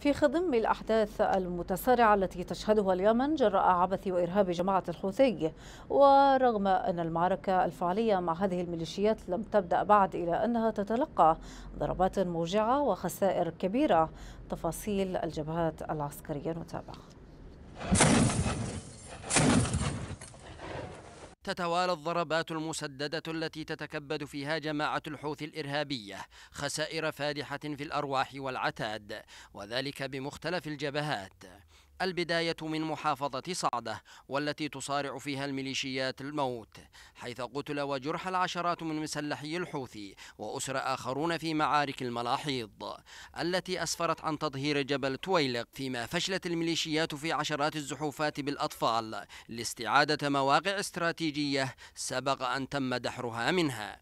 في خضم الأحداث المتسارعة التي تشهدها اليمن جراء عبث وإرهاب جماعة الحوثي ورغم أن المعركة الفعلية مع هذه الميليشيات لم تبدأ بعد إلى أنها تتلقى ضربات موجعة وخسائر كبيرة تفاصيل الجبهات العسكرية نتابع تتوالى الضربات المسددة التي تتكبد فيها جماعة الحوث الإرهابية خسائر فادحة في الأرواح والعتاد وذلك بمختلف الجبهات البداية من محافظة صعدة والتي تصارع فيها الميليشيات الموت حيث قتل وجرح العشرات من مسلحي الحوثي وأسر آخرون في معارك الملاحيض التي أسفرت عن تطهير جبل تويلق فيما فشلت الميليشيات في عشرات الزحوفات بالأطفال لاستعادة مواقع استراتيجية سبق أن تم دحرها منها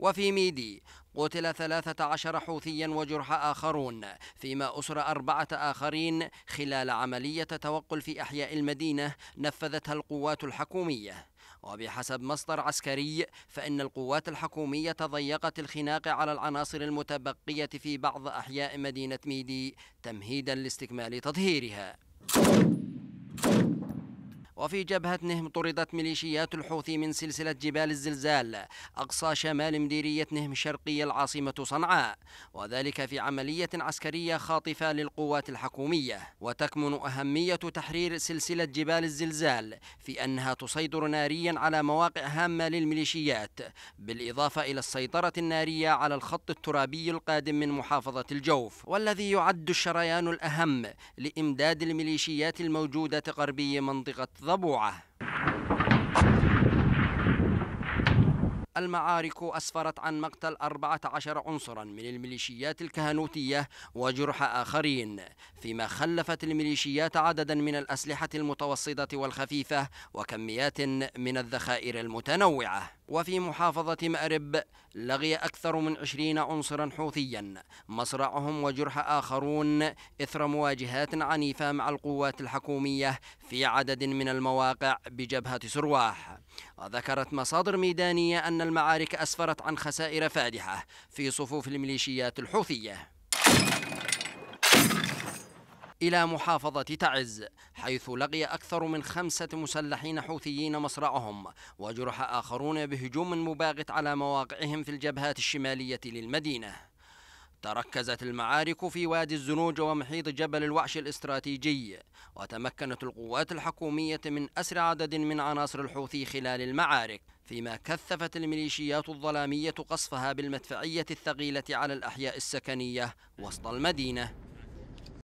وفي ميدي قتل ثلاثة عشر حوثيا وجرح آخرون فيما أسر أربعة آخرين خلال عملية توقل في أحياء المدينة نفذتها القوات الحكومية وبحسب مصدر عسكري فإن القوات الحكومية ضيقت الخناق على العناصر المتبقية في بعض أحياء مدينة ميدي تمهيدا لاستكمال تطهيرها وفي جبهتهم طردت ميليشيات الحوثي من سلسلة جبال الزلزال أقصى شمال مديرية نهم شرقي العاصمة صنعاء وذلك في عملية عسكرية خاطفة للقوات الحكومية وتكمن أهمية تحرير سلسلة جبال الزلزال في أنها تسيطر ناريا على مواقع هامة للميليشيات بالإضافة إلى السيطرة النارية على الخط الترابي القادم من محافظة الجوف والذي يعد الشريان الأهم لإمداد الميليشيات الموجودة غربي منطقة ظهر طبوعه المعارك أسفرت عن مقتل 14 عنصرا من الميليشيات الكهنوتية وجرح آخرين فيما خلفت الميليشيات عددا من الأسلحة المتوسطة والخفيفة وكميات من الذخائر المتنوعة وفي محافظة مأرب لغي أكثر من 20 عنصرا حوثيا مصرعهم وجرح آخرون إثر مواجهات عنيفة مع القوات الحكومية في عدد من المواقع بجبهة سرواح وذكرت مصادر ميدانية أن المعارك أسفرت عن خسائر فادحة في صفوف الميليشيات الحوثية إلى محافظة تعز حيث لقي أكثر من خمسة مسلحين حوثيين مصرعهم وجرح آخرون بهجوم مباغت على مواقعهم في الجبهات الشمالية للمدينة تركزت المعارك في وادي الزنوج ومحيط جبل الوحش الاستراتيجي وتمكنت القوات الحكومية من أسر عدد من عناصر الحوثي خلال المعارك فيما كثفت الميليشيات الظلامية قصفها بالمدفعية الثقيلة على الأحياء السكنية وسط المدينة